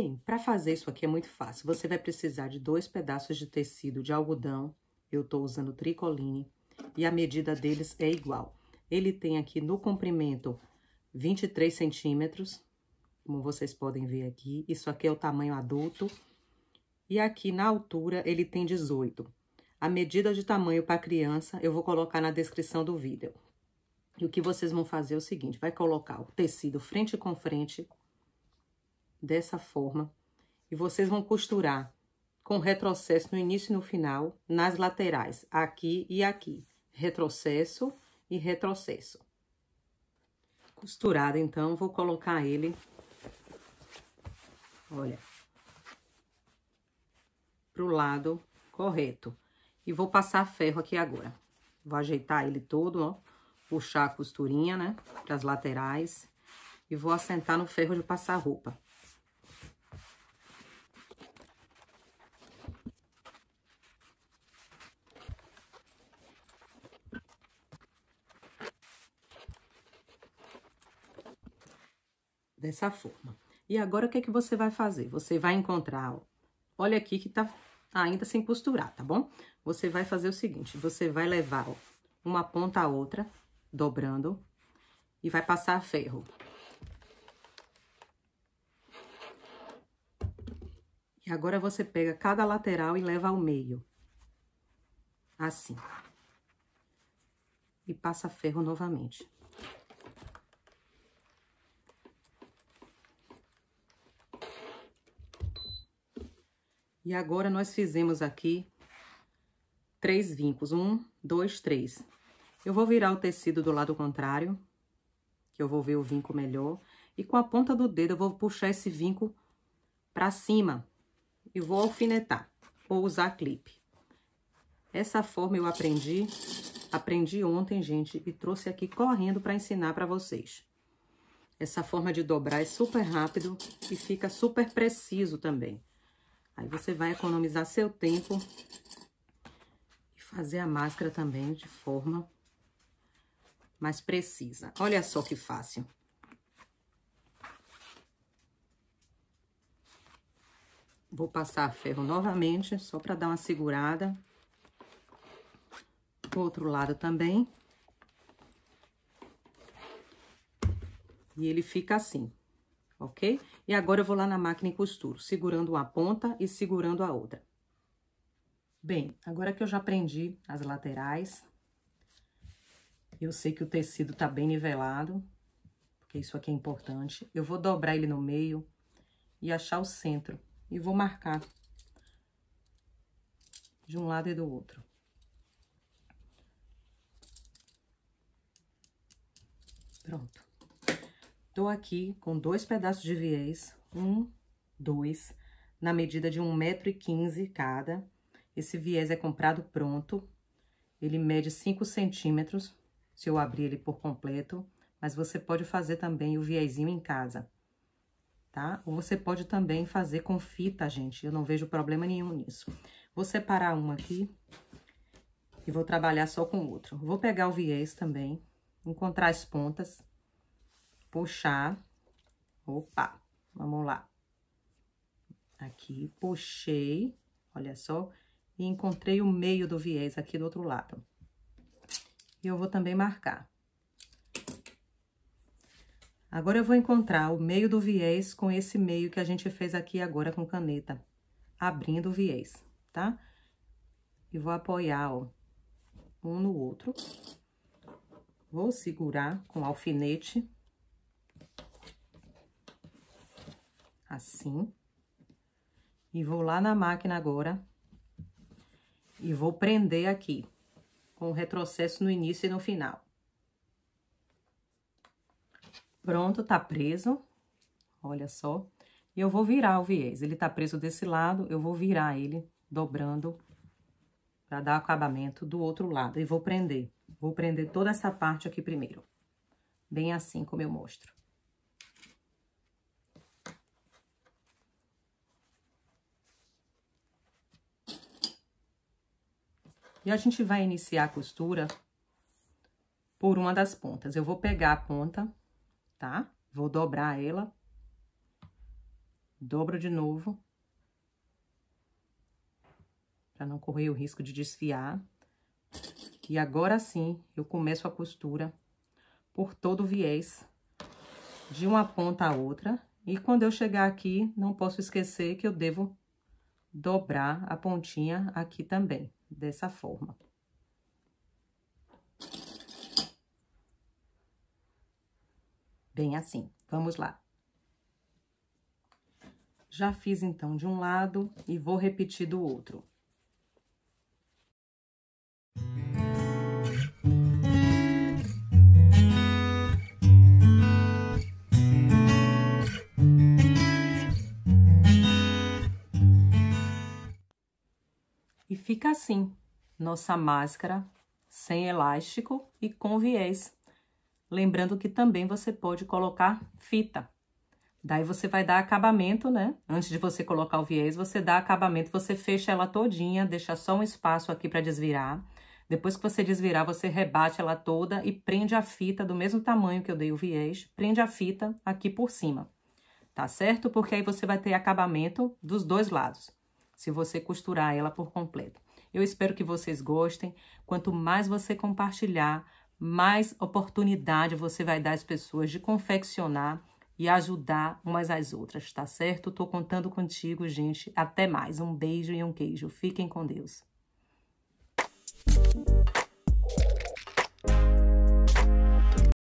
Bem, para fazer isso aqui é muito fácil. Você vai precisar de dois pedaços de tecido de algodão. Eu estou usando tricoline e a medida deles é igual. Ele tem aqui no comprimento 23 centímetros, como vocês podem ver aqui. Isso aqui é o tamanho adulto. E aqui na altura ele tem 18. A medida de tamanho para criança eu vou colocar na descrição do vídeo. E o que vocês vão fazer é o seguinte, vai colocar o tecido frente com frente dessa forma e vocês vão costurar com retrocesso no início e no final, nas laterais, aqui e aqui. Retrocesso e retrocesso. Costurado, então, vou colocar ele, olha, pro lado correto. E vou passar ferro aqui agora. Vou ajeitar ele todo, ó, puxar a costurinha, né, as laterais. E vou assentar no ferro de passar roupa. dessa forma. E agora o que é que você vai fazer? Você vai encontrar, ó, olha aqui que tá ainda sem costurar, tá bom? Você vai fazer o seguinte, você vai levar ó, uma ponta a outra, dobrando, e vai passar ferro. E agora você pega cada lateral e leva ao meio. Assim. E passa ferro novamente. E agora, nós fizemos aqui três vincos. Um, dois, três. Eu vou virar o tecido do lado contrário, que eu vou ver o vinco melhor. E com a ponta do dedo, eu vou puxar esse vinco pra cima. E vou alfinetar, ou usar clipe. Essa forma eu aprendi, aprendi ontem, gente, e trouxe aqui correndo para ensinar para vocês. Essa forma de dobrar é super rápido e fica super preciso também. Aí você vai economizar seu tempo e fazer a máscara também de forma mais precisa. Olha só que fácil. Vou passar ferro novamente, só para dar uma segurada. Do outro lado também. E ele fica assim ok? E agora eu vou lá na máquina e costuro, segurando uma ponta e segurando a outra. Bem, agora que eu já prendi as laterais, eu sei que o tecido tá bem nivelado, porque isso aqui é importante. Eu vou dobrar ele no meio e achar o centro. E vou marcar de um lado e do outro. Pronto. Tô aqui com dois pedaços de viés, um, dois, na medida de 1,15m cada. Esse viés é comprado pronto, ele mede 5 centímetros, se eu abrir ele por completo, mas você pode fazer também o viezinho em casa, tá? Ou você pode também fazer com fita, gente, eu não vejo problema nenhum nisso. Vou separar um aqui e vou trabalhar só com o outro. Vou pegar o viés também, encontrar as pontas, puxar. Opa, vamos lá. Aqui, puxei, olha só, e encontrei o meio do viés aqui do outro lado. E eu vou também marcar. Agora, eu vou encontrar o meio do viés com esse meio que a gente fez aqui agora com caneta, abrindo o viés, tá? E vou apoiar, ó, um no outro. Vou segurar com alfinete assim. E vou lá na máquina agora e vou prender aqui, com retrocesso no início e no final. Pronto, tá preso. Olha só. E eu vou virar o viés. Ele tá preso desse lado, eu vou virar ele, dobrando, para dar acabamento do outro lado. E vou prender. Vou prender toda essa parte aqui primeiro. Bem assim como eu mostro. E a gente vai iniciar a costura por uma das pontas. Eu vou pegar a ponta, tá? Vou dobrar ela. Dobro de novo. Pra não correr o risco de desfiar. E agora sim, eu começo a costura por todo o viés, de uma ponta a outra. E quando eu chegar aqui, não posso esquecer que eu devo dobrar a pontinha aqui também dessa forma. Bem assim, vamos lá. Já fiz então de um lado e vou repetir do outro. E fica assim, nossa máscara sem elástico e com viés. Lembrando que também você pode colocar fita. Daí você vai dar acabamento, né? Antes de você colocar o viés, você dá acabamento, você fecha ela todinha, deixa só um espaço aqui para desvirar. Depois que você desvirar, você rebate ela toda e prende a fita do mesmo tamanho que eu dei o viés, prende a fita aqui por cima, tá certo? Porque aí você vai ter acabamento dos dois lados se você costurar ela por completo. Eu espero que vocês gostem. Quanto mais você compartilhar, mais oportunidade você vai dar às pessoas de confeccionar e ajudar umas às outras, tá certo? Tô contando contigo, gente. Até mais. Um beijo e um queijo. Fiquem com Deus.